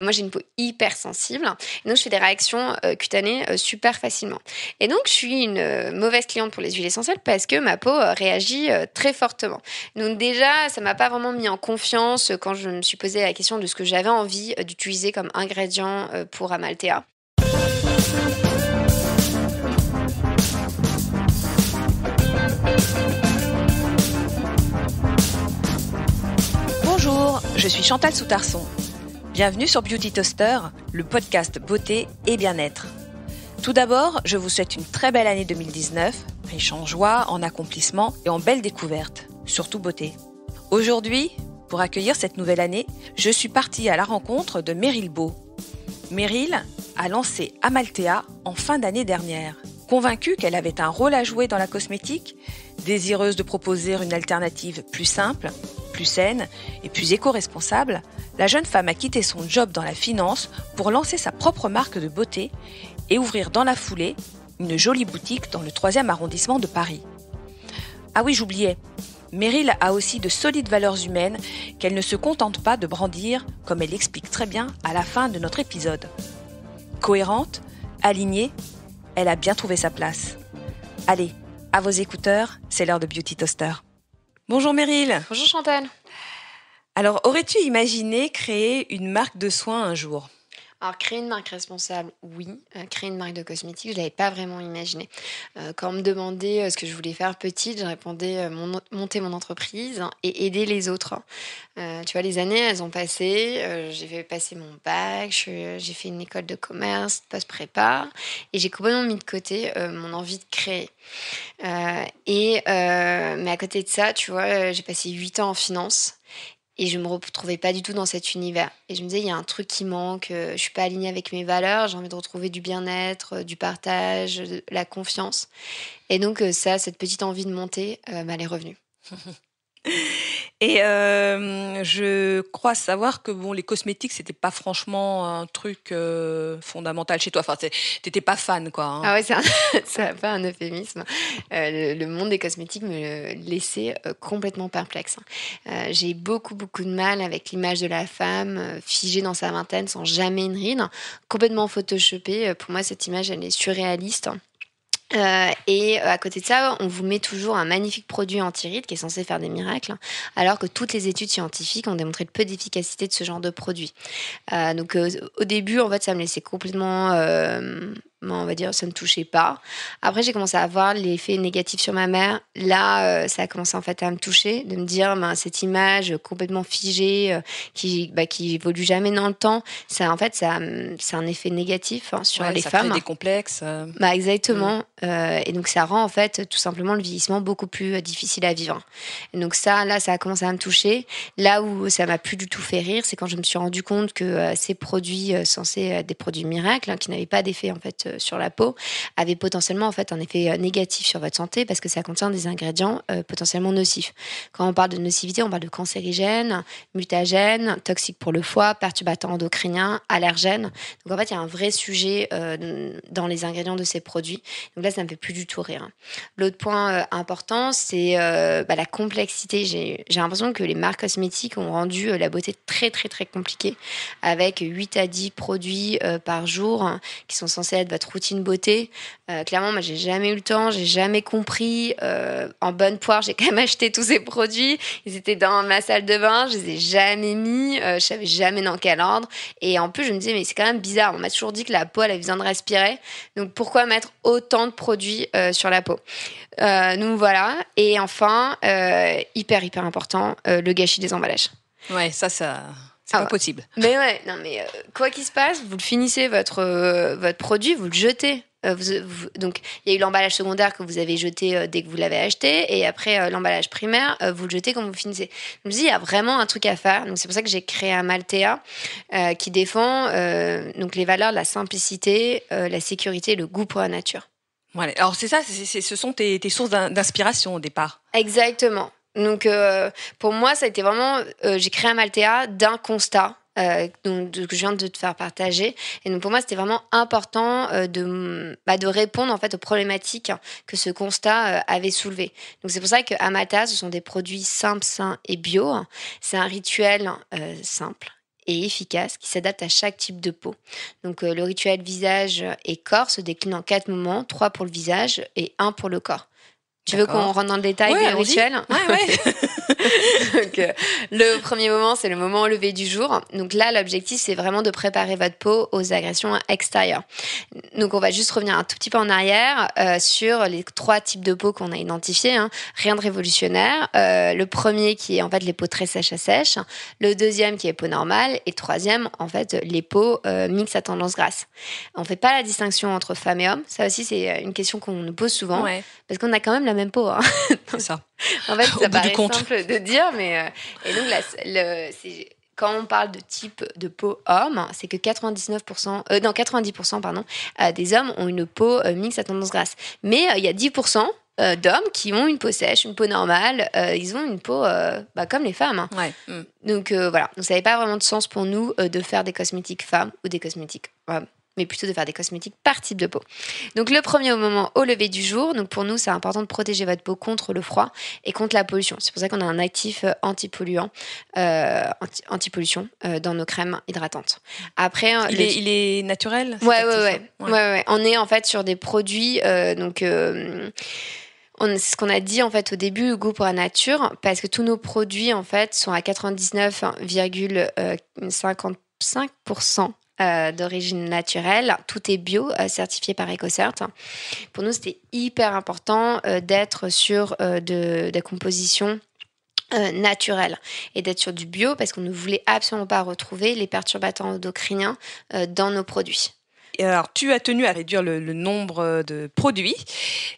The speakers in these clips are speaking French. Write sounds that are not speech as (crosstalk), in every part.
Moi, j'ai une peau hyper sensible. donc, je fais des réactions euh, cutanées euh, super facilement. Et donc, je suis une euh, mauvaise cliente pour les huiles essentielles parce que ma peau réagit très fortement. Donc, déjà, ça ne m'a pas vraiment mis en confiance quand je me suis posé la question de ce que j'avais envie d'utiliser comme ingrédient pour Amaltea. Bonjour, je suis Chantal Soutarson Bienvenue sur Beauty Toaster, le podcast beauté et bien-être. Tout d'abord, je vous souhaite une très belle année 2019, riche en joie, en accomplissement et en belles découvertes, surtout beauté. Aujourd'hui, pour accueillir cette nouvelle année, je suis partie à la rencontre de Meryl Beau. Meryl a lancé Amaltea en fin d'année dernière. Convaincue qu'elle avait un rôle à jouer dans la cosmétique, désireuse de proposer une alternative plus simple, plus saine et plus éco-responsable, la jeune femme a quitté son job dans la finance pour lancer sa propre marque de beauté et ouvrir dans la foulée une jolie boutique dans le 3e arrondissement de Paris. Ah oui, j'oubliais. Meryl a aussi de solides valeurs humaines qu'elle ne se contente pas de brandir, comme elle l'explique très bien à la fin de notre épisode. Cohérente, alignée elle a bien trouvé sa place. Allez, à vos écouteurs, c'est l'heure de Beauty Toaster. Bonjour Meryl. Bonjour Chantal. Alors, aurais-tu imaginé créer une marque de soins un jour alors, créer une marque responsable, oui. Euh, créer une marque de cosmétiques, je ne l'avais pas vraiment imaginé. Euh, quand on me demandait euh, ce que je voulais faire petite, je répondais monter mon entreprise hein, et aider les autres. Hein. tu vois, les années, elles ont passé. j'ai fait passer mon bac, j'ai fait une école de commerce, post-prépa. Et j'ai complètement mis de côté mon envie de créer. et, mais à côté de ça, tu vois, j'ai passé huit ans en finance. Et je me retrouvais pas du tout dans cet univers. Et je me disais, il y a un truc qui manque, euh, je suis pas alignée avec mes valeurs, j'ai envie de retrouver du bien-être, euh, du partage, la confiance. Et donc euh, ça, cette petite envie de monter m'allait bah, revenue. (laughs) (laughs) Et euh, je crois savoir que bon, les cosmétiques, c'était pas franchement un truc euh, fondamental chez toi. Enfin, t'étais pas fan, quoi. Hein. Ah ouais, (laughs) ça n'a pas un euphémisme. Euh, le, le, monde des cosmétiques me laissait complètement perplexe. Hein. J'ai beaucoup, beaucoup de mal avec l'image de la femme figée dans sa vingtaine sans jamais une ride, complètement photoshopée. Pour moi, cette image, elle est surréaliste. Hein. Euh, et euh, à côté de ça, on vous met toujours un magnifique produit anti-rides qui est censé faire des miracles, alors que toutes les études scientifiques ont démontré le peu d'efficacité de ce genre de produit. Euh, donc au début, en fait, ça me laissait complètement on va dire, ça ne touchait pas. Après, j'ai commencé à avoir l'effet négatif sur ma mère. Là, euh, ça a commencé en fait à me toucher, de me dire, ben, cette image complètement figée, euh, qui, n'évolue bah, qui évolue jamais dans le temps, ça, en fait, ça, c'est un effet négatif hein, sur les les ça femmes. Crée des complexes. Euh. Bah, exactement. Mm. et donc, ça rend en fait tout simplement le vieillissement beaucoup plus difficile à vivre. donc ça, là, ça a commencé à me toucher. Là où ça m'a plus du tout fait rire, c'est quand je me suis rendu compte que ces produits censés être des produits miracles, hein, qui n'avaient pas d'effet en fait euh, sur la peau avait potentiellement en fait un effet euh, négatif sur votre santé parce que ça contient des ingrédients euh, potentiellement nocifs. Quand on parle de nocivité, on parle de cancérigène, mutagène, toxique pour le foie, perturbateur endocrinien, allergène. Donc en fait, il y a un vrai sujet dans les ingrédients de ces produits. Donc là, ça me fait plus du tout rire. L'autre point important, c'est bah, la complexité. J'ai l'impression que les marques cosmétiques ont rendu la beauté très très très compliquée avec 8 à 10 produits par jour qui sont censés être routine beauté. Euh, clairement, moi, j'ai jamais eu le temps, j'ai jamais compris. Euh, en bonne poire, j'ai (laughs) quand même acheté tous ces produits. Ils étaient dans ma salle de bain, je les ai jamais mis, euh, je savais jamais dans quel ordre. Et en plus, je me disais, mais c'est quand même bizarre. On m'a toujours dit que la peau, elle avait besoin de respirer. Donc, pourquoi mettre autant de produits sur la peau Nous, voilà. Et enfin, hyper, hyper important, le gâchis des emballages. Ouais, ça, ça. C'est pas ah bah. possible. Mais ouais, non mais euh, quoi qu'il se passe, vous le finissez votre euh, votre produit, vous le jetez. Euh, donc il y a eu l'emballage secondaire que vous avez jeté dès que vous l'avez acheté et après l'emballage primaire, vous le jetez quand vous finissez. Je me dis il y a vraiment un truc à faire. Donc c'est pour ça que j'ai créé un Maltea qui défend donc les valeurs de la simplicité, la sécurité, le goût pour la nature. Voilà. Alors c'est ça, c'est, ce sont tes, sources d'inspiration au départ. Exactement. Donc euh, pour moi, ça a été vraiment, euh, j'ai créé Amaltea d'un constat. Euh, que je viens de te faire partager. Et donc pour moi, c'était vraiment important bah, de, répondre en fait aux problématiques que ce constat avait soulevé. Donc c'est pour ça que Amata, ce sont des produits simples, sains et bio. C'est un rituel simple et efficace qui s'adapte à chaque type de peau. Donc le rituel visage et corps se décline en quatre moments, trois pour le visage et un pour le corps. Tu veux qu'on rentre dans le détail des rituels Ouais, ouais. (laughs) Euh, le premier moment, c'est le moment lever du jour. Donc là, l'objectif, c'est vraiment de préparer votre peau aux agressions extérieures. Donc on va juste revenir un tout petit peu en arrière euh, sur les trois types de peau qu'on a identifiés. Hein. Rien de révolutionnaire. Euh, le premier qui est en fait les peaux très sèches à sèches. Le deuxième qui est peau normale. Et le troisième, en fait, les peaux mixtes à tendance grasse. On fait pas la distinction entre femmes et hommes. Ça aussi, c'est une question qu'on nous pose souvent. Parce qu'on a quand même la même hein. peau. C'est ça. en fait, ça paraît simple de dire, mais euh, et donc le, quand on parle de type de peau homme, c'est que 99%, euh, 90% pardon, euh, des hommes ont une peau euh, mixte à tendance grasse. Mais il y a 10% d'hommes qui ont une peau sèche, une peau normale, ils ont une peau bah, comme les femmes. Hein. Hmm. Donc voilà, ça n'avait pas vraiment de sens pour nous de faire des cosmétiques femmes ou des cosmétiques hommes mais plutôt de faire des cosmétiques par type de peau. Donc le premier au moment au lever du jour, donc pour nous c'est important de protéger votre peau contre le froid et contre la pollution. C'est pour ça qu'on a un actif euh, antipolluant, euh, anti-pollution euh, dans nos crèmes hydratantes. Après, hein, il, est, naturel. Hein. Ouais ouais, ouais. On est en fait sur des produits euh, donc. Euh, on, ce qu'on a dit en fait au début, le goût pour la nature, parce que tous nos produits en fait sont à 99,55% euh, d'origine naturelle. Tout est bio, euh, certifié par EcoCert. Pour nous, c'était hyper important euh, d'être sur de, des compositions naturelles et d'être sur du bio parce qu'on ne voulait absolument pas retrouver les perturbateurs endocriniens dans nos produits. Et alors, tu as tenu à réduire le, nombre de produits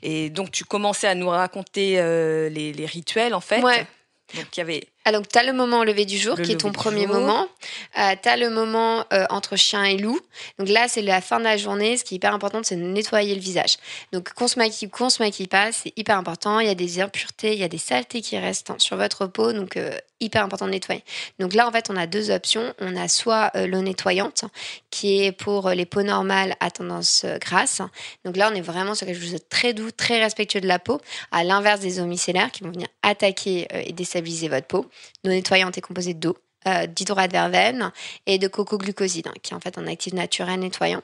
et donc tu commençais à nous raconter les, rituels en fait. Donc, il y avait alors, ah, tu as le moment au lever du jour, qui est ton premier moment. Euh, t'as tu as le moment euh, entre chien et loup. Donc là, c'est la fin de la journée. Ce qui est hyper important, c'est de nettoyer le visage. Donc, qu'on se maquille qu'on se maquille pas, c'est hyper important. Il y a des impuretés, il y a des saletés qui restent sur votre peau. Donc, euh, hyper important de nettoyer. Donc là, en fait, on a deux options. On a soit l'eau nettoyante, qui est pour les peaux normales à tendance grasse. Donc là, on est vraiment sur quelque chose de très doux, très respectueux de la peau, à l'inverse des eaux micellaires qui vont venir attaquer et déstabiliser votre peau nos nettoyante est composée d'eau, euh, verveine et de coco-glucoside hein, qui est en fait un actif naturel nettoyant.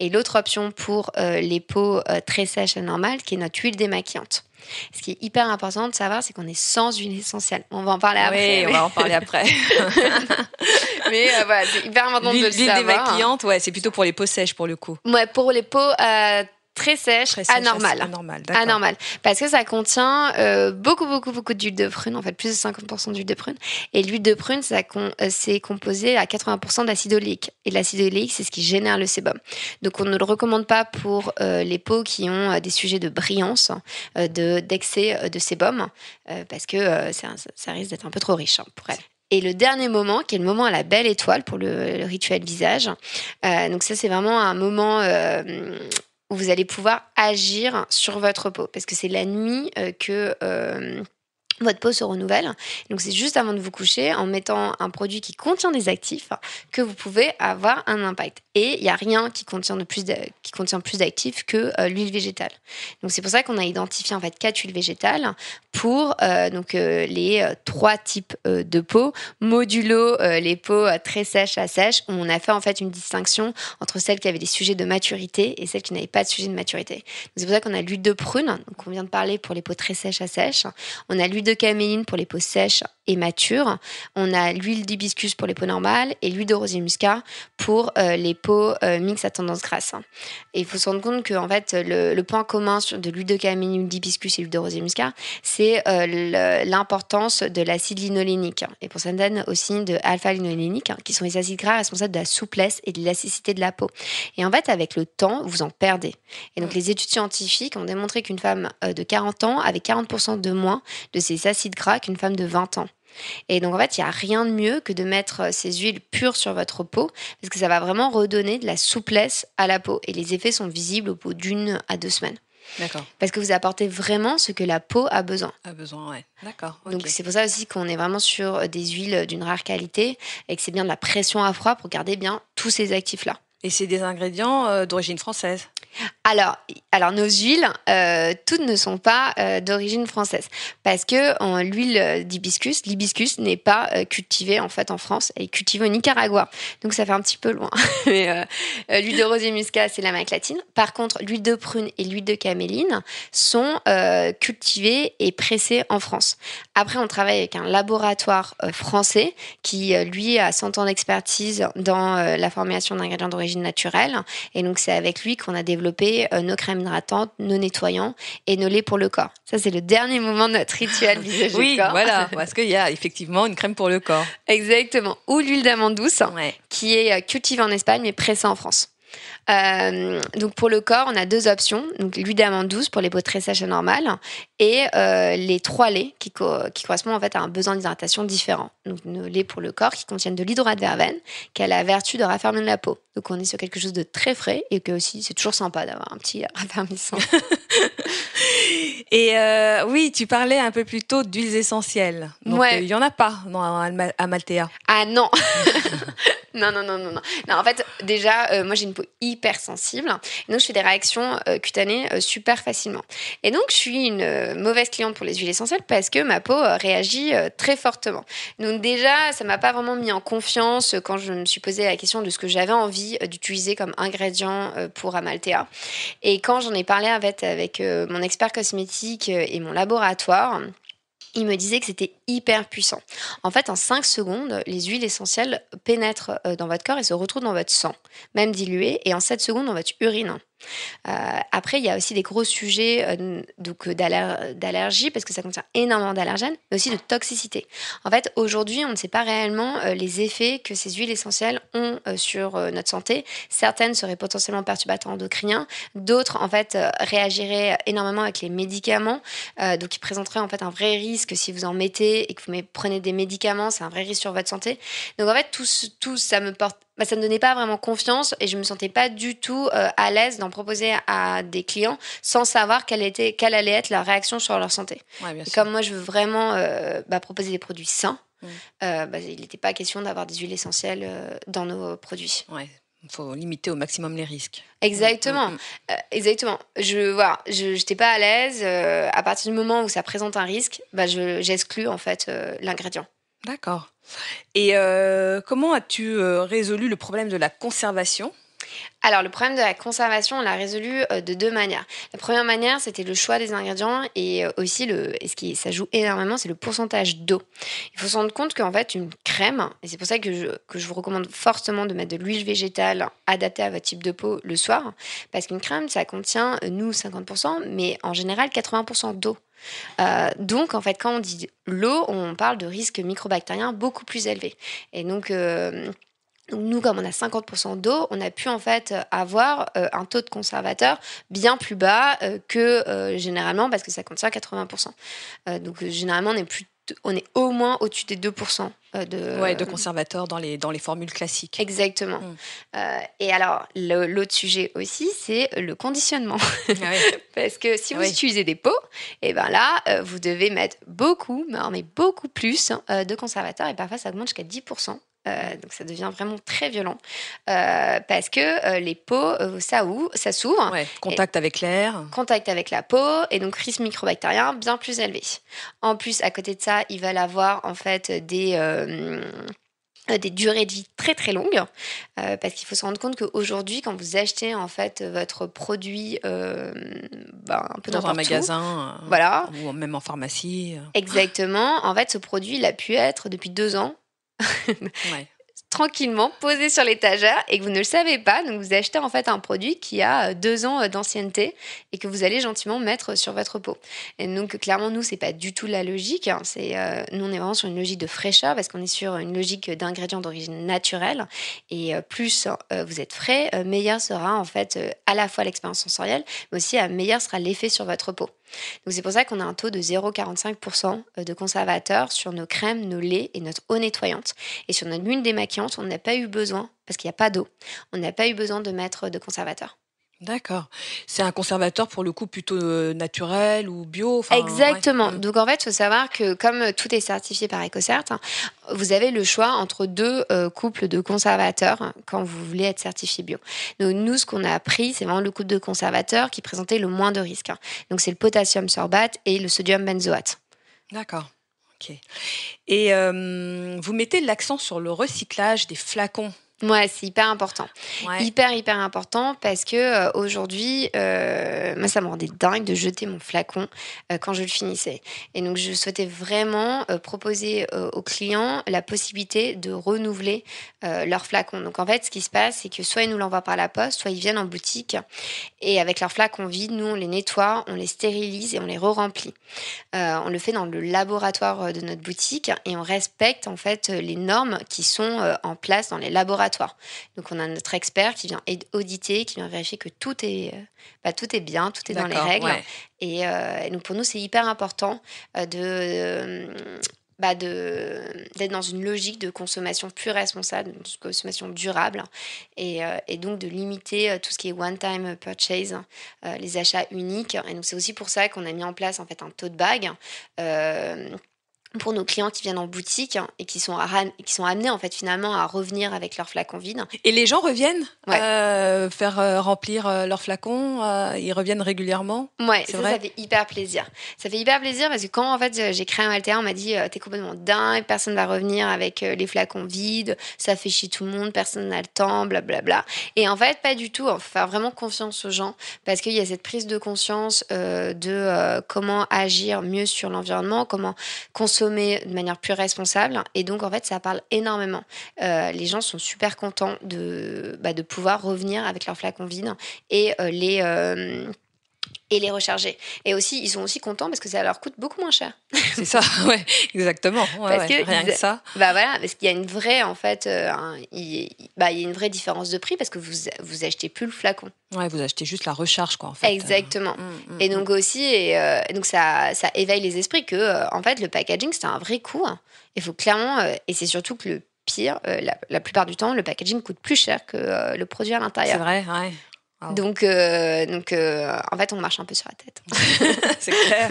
Et l'autre option pour euh, les peaux euh, très sèches et normales, qui est notre huile démaquillante. Ce qui est hyper important de savoir, c'est qu'on est sans huile essentielle. On va en parler après. Oui, on va en parler après. (laughs) mais euh, voilà, c'est hyper important de le savoir. L'huile démaquillante, ouais, c'est plutôt pour les peaux sèches pour le coup. Ouais, pour les peaux très sèche, anormale. Anormale, Parce que ça contient euh, beaucoup, beaucoup, beaucoup d'huile de prune, en fait, plus de 50% d'huile de prune. Et l'huile de prune, euh, c'est composé à 80% d'acide oléique. Et l'acide oléique, c'est ce qui génère le sébum. Donc, on ne le recommande pas pour euh, les peaux qui ont des sujets de brillance, d'excès de, sébum, parce que ça, risque d'être un peu trop riche hein, pour elles. Et le dernier moment, qui est le moment à la belle étoile pour le, rituel visage. donc ça, c'est vraiment un moment où vous allez pouvoir agir sur votre peau. Parce que c'est la nuit euh, que euh, votre peau se renouvelle. Donc c'est juste avant de vous coucher, en mettant un produit qui contient des actifs, que vous pouvez avoir un impact. Et il n'y a rien qui contient, de plus de, qui contient plus d'actifs que euh, l'huile végétale. Donc c'est pour ça qu'on a identifié en fait quatre huiles végétales pour euh, donc, euh, les trois types de peau, modulo les peaux très sèches à sèches, où on a fait en fait une distinction entre celles qui avaient des sujets de maturité et celles qui n'avaient pas de sujet de maturité. C'est pour ça qu'on a l'huile de prune, donc on vient de parler pour les peaux très sèches à sèches. On a l'huile de caméline pour les peaux sèches et matures. On a l'huile d'hibiscus pour les peaux normales et l'huile de muscat pour euh, les peaux euh, mixtes à tendance grasse. Et il faut se rendre compte que en fait, le, point commun sur de l'huile de caméline, l'huile d'hibiscus et l'huile de muscat, c'est euh, l'importance de l'acide linolénique et pour donne aussi de alpha-linolénique, hein, qui sont les acides gras responsables de la souplesse et de l'élasticité de la peau. Et en fait, avec le temps, vous en perdez. Et donc, les études scientifiques ont démontré qu'une femme de 40 ans avait 40% de moins de ses des acides gras qu'une femme de 20 ans. Et donc en fait, il n'y a rien de mieux que de mettre euh, ces huiles pures sur votre peau, parce que ça va vraiment redonner de la souplesse à la peau. Et les effets sont visibles au bout d'une à deux semaines. D'accord. Parce que vous apportez vraiment ce que la peau a besoin. A besoin, ouais. D'accord. Donc c'est pour ça aussi qu'on est vraiment sur euh, des huiles d'une rare qualité et que c'est bien de la pression à froid pour garder bien tous ces actifs-là. Et c'est des ingrédients euh, d'origine française alors, alors nos huiles, euh, toutes ne sont pas euh, d'origine française parce que l'huile d'hibiscus, l'hibiscus n'est pas euh, cultivé en fait en France, elle est cultivée au Nicaragua. Donc ça fait un petit peu loin. (laughs) l'huile de rosier muscat, c'est la latine. Par contre, l'huile de prune et l'huile de caméline sont cultivées et pressées en France. Après, on travaille avec un laboratoire français qui lui a 100 ans d'expertise dans la formation d'ingrédients d'origine naturelle et donc c'est avec lui qu'on a développé euh, nos crèmes hydratantes, nos nettoyants et nos laits pour le corps. Ça, c'est le dernier moment de notre rituel visage oui, corps. voilà, (laughs) parce qu'il y a effectivement une crème pour le corps. Exactement. Ou l'huile d'amande douce, hein, qui est euh, cultivée en Espagne et pressée en France. Euh, donc pour le corps, on a deux options, donc l'huile d'amande douce pour les peaux très sèches et normales, et euh, les trois laits qui, qui, correspondent en fait à un besoin d'hydratation différent. Donc nos laits pour le corps qui contiennent de l'hydrate verveine, qui a la vertu de raffermir la peau. Donc on est sur quelque chose de très frais et que aussi c'est toujours sympa d'avoir un petit (laughs) raffermissant. (laughs) et euh, oui, tu parlais un peu plus tôt d'huiles essentielles. Donc il y n'y en a pas dans Maltea Ah non (laughs) Non, non, non, non, non. en fait, déjà, euh, moi, j'ai une peau hyper sensible. Donc, je fais des réactions euh, cutanées euh, super facilement. Et donc, je suis une mauvaise cliente pour les huiles essentielles parce que ma peau réagit très fortement. Donc, déjà, ça m'a pas vraiment mis en confiance quand je me suis posé la question de ce que j'avais envie d'utiliser comme ingrédient pour Amaltea. Et quand j'en ai parlé avec mon expert cosmétique et mon laboratoire, il me disait que c'était hyper puissant. En fait, en 5 secondes, les huiles essentielles pénètrent euh, dans votre corps et se retrouvent dans votre sang, même diluées, et en 7 secondes dans votre urine. Euh, après, il y a aussi des gros sujets euh, euh, d'allergie parce que ça contient énormément d'allergènes, mais aussi de toxicité. En fait, aujourd'hui, on ne sait pas réellement les effets que ces huiles essentielles ont sur notre santé. Certaines seraient potentiellement perturbateurs endocriniens, d'autres en fait réagiraient énormément avec les médicaments, donc ils présenteraient en fait un vrai risque si vous en mettez et que vous prenez des médicaments, c'est un vrai risque sur votre santé. Donc en fait, tout ça me porte bah, ça ne donnait pas vraiment confiance et je me sentais pas du tout euh, à l'aise d'en proposer à des clients sans savoir quelle, était, quelle allait être leur réaction sur leur santé. Comme moi, je veux vraiment euh, bah, proposer des produits sains, mm. euh, bah, il n'était pas question d'avoir des huiles essentielles dans nos produits. Ouais. Il faut limiter au maximum les risques. Exactement, mm, mm, exactement. Je voilà, je n'étais pas à l'aise. à partir du moment où ça présente un risque, bah j'exclus en fait l'ingrédient. D'accord. Et euh, comment as-tu euh, résolu le problème de la conservation alors, le problème de la conservation, on l'a résolu euh, de deux manières. La première manière, c'était le choix des ingrédients et aussi, le, et ce qui ça joue énormément, c'est le pourcentage d'eau. Il faut se rendre compte qu'en fait, une crème, et c'est pour ça que je, que je vous recommande fortement de mettre de l'huile végétale adaptée à votre type de peau le soir, parce qu'une crème, ça contient, nous, 50%, mais en général, 80% d'eau. Euh, donc, en fait, quand on dit l'eau, on parle de risque microbactérien beaucoup plus élevé. Et donc, euh, nous, comme on a 50% d'eau, on a pu en fait avoir euh, un taux de conservateur bien plus bas que généralement parce que ça contient 80%. donc généralement, on est plus on est au moins au-dessus des 2% euh, de, de euh, conservateurs dans les, formules classiques. Exactement. Mm. Euh, et alors, l'autre sujet aussi, c'est le conditionnement. Ah (laughs) Parce que si ah vous utilisez des pots, et eh ben là, vous devez mettre beaucoup, mais on beaucoup plus hein, de conservateurs et parfois ça augmente jusqu'à 10%. Euh, donc ça devient vraiment très violent euh, parce que euh, les peaux, ça, ou, ça s'ouvre. contact avec l'air. Contact avec la peau et donc risque microbactérien bien plus élevé. En plus, à côté de ça, il va avoir en fait des des durées de vie très très longues parce qu'il faut se rendre compte qu'aujourd'hui quand vous achetez en fait votre produit ben, un peu dans un magasin voilà ou même en pharmacie exactement en fait ce produit il a pu être depuis deux ans (laughs) tranquillement posé sur l'étagère et que vous ne le savez pas. Donc vous achetez en fait un produit qui a euh, deux ans euh, d'ancienneté et que vous allez gentiment mettre sur votre peau. Et donc clairement nous c'est pas du tout la logique. Hein. C'est euh, nous on est vraiment sur une logique de fraîcheur parce qu'on est sur une logique d'ingrédients d'origine naturelle et plus vous êtes frais, meilleur sera en fait à la fois l'expérience sensorielle mais aussi meilleur sera l'effet sur votre peau. Donc c'est pour ça qu'on a un taux de 0,45% euh, de conservateurs sur nos crèmes, nos laits et notre eau nettoyante. Et sur notre mule démaquillante, on n'a pas eu besoin, parce qu'il n'y a pas d'eau, on n'a pas eu besoin de mettre de conservateurs D'accord. C'est un conservateur pour le coup plutôt euh, naturel ou bio. Exactement. Donc en fait, il faut savoir que comme tout est certifié par EcoCert, vous avez le choix entre deux euh, couples de conservateurs quand vous voulez être certifié bio. Donc nous, ce qu'on a appris, c'est vraiment le couple de conservateurs qui présentait le moins de risques. Donc c'est le potassium sorbate et le sodium benzoate. D'accord. Ok. Et euh, vous mettez l'accent sur le recyclage des flacons moi, c'est hyper important. Hyper, hyper important parce que euh, aujourd'hui, euh, moi, ça me rendait dingue de jeter mon flacon euh, quand je le finissais. Et donc, je souhaitais vraiment proposer aux clients la possibilité de renouveler leur flacon. Donc, en fait, ce qui se passe, c'est que soit ils nous l'envoient par la poste, soit ils viennent en boutique et avec leur flacon vide, nous, on les nettoie, on les stérilise et on les re-remplit. on le fait dans le laboratoire de notre boutique et on respecte en fait les normes qui sont en place dans les laboratoires donc on a notre expert qui vient auditer, qui vient vérifier que tout est, euh, bah, tout est bien, tout est dans les règles. Euh, et, donc pour nous, c'est hyper important euh, bah, de... d'être dans une logique de consommation plus responsable, de consommation durable, et, donc de limiter tout ce qui est one-time purchase, les achats uniques. Et donc c'est aussi pour ça qu'on a mis en place en fait un taux de bague pour nos clients qui viennent en boutique et qui sont, qui sont amenés en fait finalement à revenir avec leurs flacons vides. Et les gens reviennent euh, faire euh, remplir euh, leurs flacons ils reviennent régulièrement. Ouais, ça, vrai fait hyper plaisir. Ça fait hyper plaisir parce que quand en fait j'ai créé un alter, on m'a dit t'es complètement dingue, personne va revenir avec les flacons vides, ça fait chier tout le monde, personne n'a le temps, blablabla. Bla, bla. Et en fait pas du tout, on hein. faut faire vraiment confiance aux gens parce qu'il y a cette prise de conscience de comment agir mieux sur l'environnement, comment consommer de manière plus responsable. Et donc, en fait, ça parle énormément. Euh, les gens sont super contents de, bah, de pouvoir revenir avec leur flacon vide et euh, les euh, et les recharger. Et aussi, ils sont aussi contents parce que ça leur coûte beaucoup moins cher. (laughs) C'est ça, (laughs) ouais, exactement. parce que rien que ça. Bah voilà, parce qu'il y a une vraie, en fait, euh, il, bah, il y a une vraie différence de prix parce que vous, vous achetez plus le flacon. Ouais, vous achetez juste la recharge, quoi, en fait. Exactement. Mmh, mmh, mmh. et donc aussi, et, euh, donc ça, ça éveille les esprits que, euh, en fait, le packaging, c'est un vrai coût. Hein. Il faut clairement, et c'est surtout que le pire, la, plupart du temps, le packaging coûte plus cher que le produit à l'intérieur. C'est vrai, ouais. Donc, euh, donc euh, en fait, on marche un peu sur la tête. (laughs) c'est clair.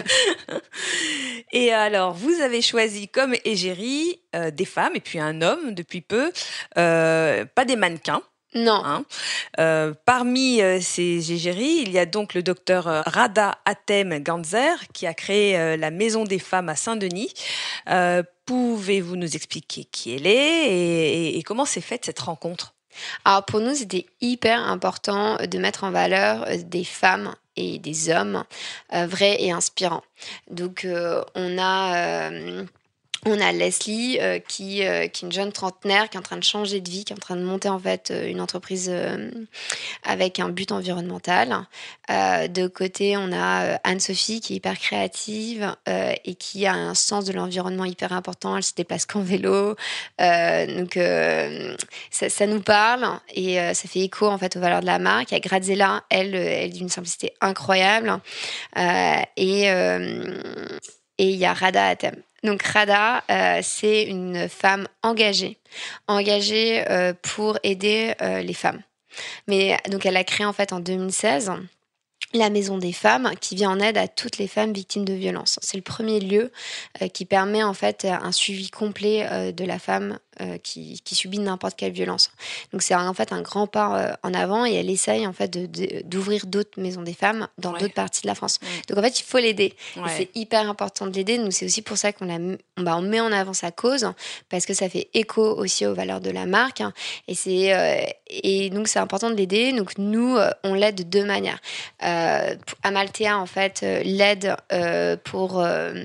Et alors, vous avez choisi comme égérie euh, des femmes et puis un homme depuis peu, pas des mannequins. Non. Hein. parmi ces égéries, il y a donc le docteur Rada Atem Ganzer qui a créé la Maison des femmes à Saint-Denis. Pouvez-vous nous expliquer qui elle est et comment s'est faite cette rencontre alors pour nous, c'était hyper important euh, de mettre en valeur euh, des femmes et des hommes euh, vrais et inspirants. Donc on a on a Leslie, euh, qui, euh, qui, est une jeune trentenaire, qui est en train de changer de vie, qui est en train de monter en fait euh, une entreprise avec un but environnemental. de côté, on a Anne-Sophie, qui est hyper créative et qui a un sens de l'environnement hyper important. Elle se déplace qu'en vélo. donc, ça, nous parle et ça fait écho en fait aux valeurs de la marque. Il y a Grazella, elle, est d'une simplicité incroyable. et et il y a Rada Atem. Donc Rada, euh, c'est une femme engagée, engagée euh, pour aider euh, les femmes. Mais donc elle a créé en fait en 2016 la Maison des femmes qui vient en aide à toutes les femmes victimes de violences. C'est le premier lieu qui permet en fait un suivi complet de la femme euh, qui, subit n'importe quelle violence. Donc c'est en fait un grand pas euh, en avant et elle essaye en fait d'ouvrir de, d'autres maisons des femmes dans d'autres parties de la France. Donc en fait il faut l'aider. C'est hyper important de l'aider. Nous c'est aussi pour ça qu'on bah, on, met en avant sa cause parce que ça fait écho aussi aux valeurs de la marque hein. et c'est euh, et donc c'est important de l'aider. Donc nous on l'aide de deux manières. Amaltea en fait l'aide pour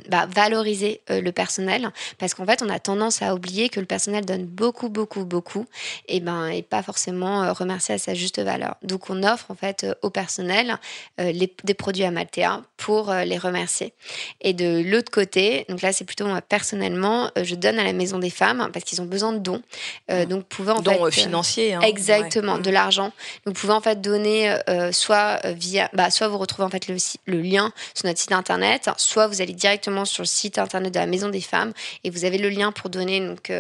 bah, valoriser le personnel parce qu'en fait on a tendance à oublier que le personnel donne beaucoup, beaucoup, beaucoup, et ben et pas forcément euh, remercier à sa juste valeur. Donc on offre en fait euh, au personnel euh, les, des produits à Maltea pour les remercier. Et de l'autre côté, donc là c'est plutôt moi personnellement, je donne à la Maison des Femmes parce qu'ils ont besoin de dons. Mmh. Donc, donc pouvez en dons financiers. Hein, exactement, de mmh. l'argent. Vous pouvez en fait donner soit via, bah, soit vous retrouvez en fait le, le lien sur notre site internet, soit vous allez directement sur le site internet de la Maison des Femmes et vous avez le lien pour donner. Donc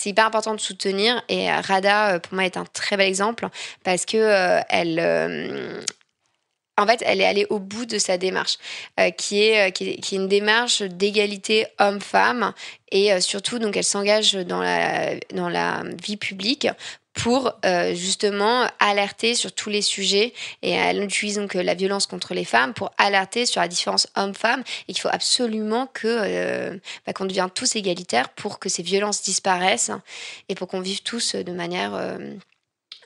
c'est hyper important de soutenir. Et euh, Rada, euh, pour moi, est un très bel exemple parce que euh, elle. en fait, elle est allée au bout de sa démarche, qui, est, qui, est, une démarche d'égalité homme-femme. Et surtout, donc, elle s'engage dans la, dans la vie publique pour euh, justement alerter sur tous les sujets et elle utilise donc euh, la violence contre les femmes pour alerter sur la différence homme-femme et qu'il faut absolument que euh, bah, qu'on devienne tous égalitaires pour que ces violences disparaissent et pour qu'on vive tous de manière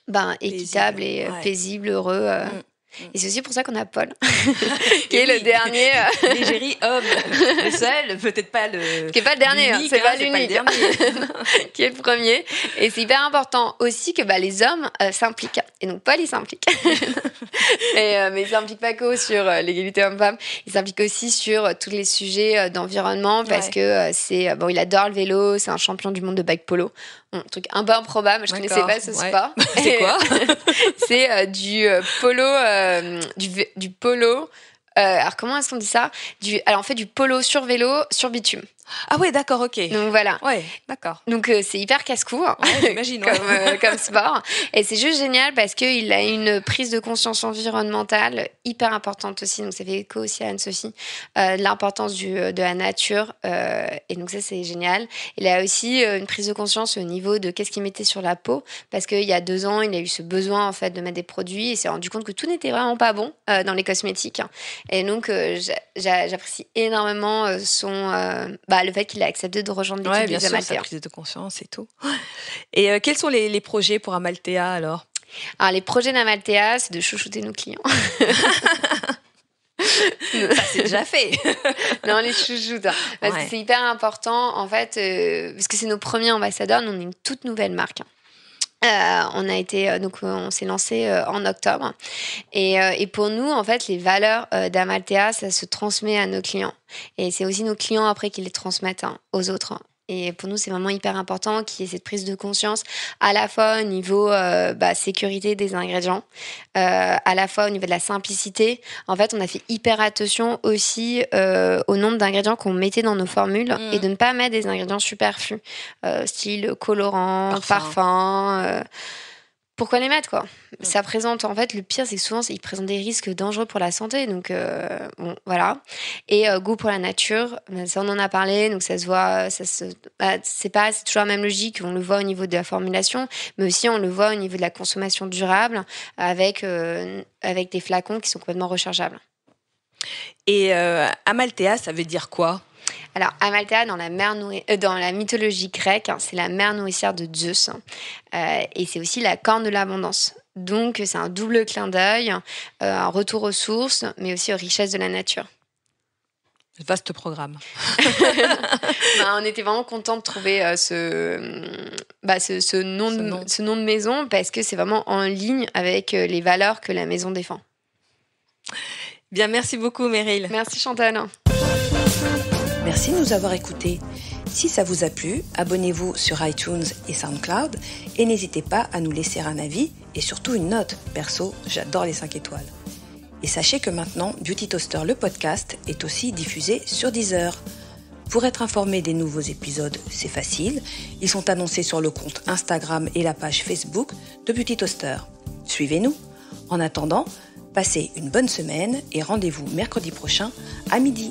ben, équitable et paisible, heureux. Mm. Et c'est aussi pour ça qu'on a Paul, (laughs) qui est le dernier. L'égérie (laughs) homme, le seul, peut-être pas le. Qui est pas le dernier, hein, c'est pas l'unique. (laughs) qui est le premier. Et c'est hyper important aussi que bah, les hommes euh, s'impliquent. Et donc Paul, il s'implique. Euh, mais il s'implique pas que sur euh, l'égalité homme-femme. Il s'implique aussi sur tous les sujets d'environnement parce que c'est bon, il adore le vélo, c'est un champion du monde de bike polo un truc un peu improbable, je ne connaissais pas ce sport. (laughs) c'est quoi (laughs) C'est euh, euh, euh, du polo, du, polo. alors comment est-ce qu'on dit ça Alors on fait du polo sur vélo, sur bitume. Ah ouais d'accord, ok. Donc voilà. Ouais, d'accord. Donc euh, c'est hyper casse-cou, ouais, (laughs) j'imagine, euh, comme, sport. Et c'est juste génial parce qu'il a une prise de conscience environnementale hyper importante aussi. Donc ça fait écho aussi à Anne-Sophie, euh, de l'importance de la nature. et donc ça, c'est génial. Il a aussi une prise de conscience au niveau de qu'est-ce qu'il mettait sur la peau. Parce qu'il y a deux ans, il a eu ce besoin en fait de mettre des produits et s'est rendu compte que tout n'était vraiment pas bon dans les cosmétiques. Et donc j'apprécie énormément son... Bah, le fait qu'il a accepté de rejoindre l'équipe bien des sûr, prise de conscience et tout. (gasps) Et euh, quels sont les, projets pour Amaltea alors Alors les projets d'Amaltea, c'est de chouchouter nos clients. (laughs) ça c'est déjà fait. (laughs) non, les chouchoutes. Hein. c'est hyper important, en fait, euh, parce que c'est nos premiers ambassadeurs. Nous, on est une toute nouvelle marque. Hein. Euh, on a été euh, donc euh, s'est lancé en octobre et, pour nous en fait les valeurs d'Amaltea ça se transmet à nos clients et c'est aussi nos clients après qui les transmettent hein, aux autres hein. Et pour nous, c'est vraiment hyper important qu'il y ait cette prise de conscience à la fois au niveau euh, bah, sécurité des ingrédients, euh, à la fois au niveau de la simplicité. En fait, on a fait hyper attention aussi euh, au nombre d'ingrédients qu'on mettait dans nos formules mm. et de ne pas mettre des ingrédients superflus, style colorant, parfum pourquoi les mettre quoi Ça présente en fait le pire c'est souvent ils présentent des risques dangereux pour la santé donc euh, voilà et euh, goût pour la nature ben, ça on en a parlé donc ça se voit bah, c'est pas toujours la même logique on le voit au niveau de la formulation mais aussi on le voit au niveau de la consommation durable avec euh, avec des flacons qui sont complètement rechargeables. Et Amaltea ça veut dire quoi alors, Amalthea, euh, dans la, mythologie grecque, hein, c'est la mère nourricière de Zeus. Hein, euh, et c'est aussi la corne de l'abondance. Donc, c'est un double clin d'œil, euh, un retour aux sources, mais aussi aux richesses de la nature. Vaste programme. (laughs) Bah, on était vraiment content de trouver bah, ce, nom De, ce, nom de, maison parce que c'est vraiment en ligne avec les valeurs que la maison défend. Bien, merci beaucoup, Meryl. Merci, Chantal. Merci de nous avoir écoutés. Si ça vous a plu, abonnez-vous sur iTunes et SoundCloud et n'hésitez pas à nous laisser un avis et surtout une note. Perso, j'adore les 5 étoiles. Et sachez que maintenant, Beauty Toaster le podcast est aussi diffusé sur Deezer. Pour être informé des nouveaux épisodes, c'est facile. Ils sont annoncés sur le compte Instagram et la page Facebook de Beauty Toaster. Suivez-nous. En attendant, passez une bonne semaine et rendez-vous mercredi prochain à midi.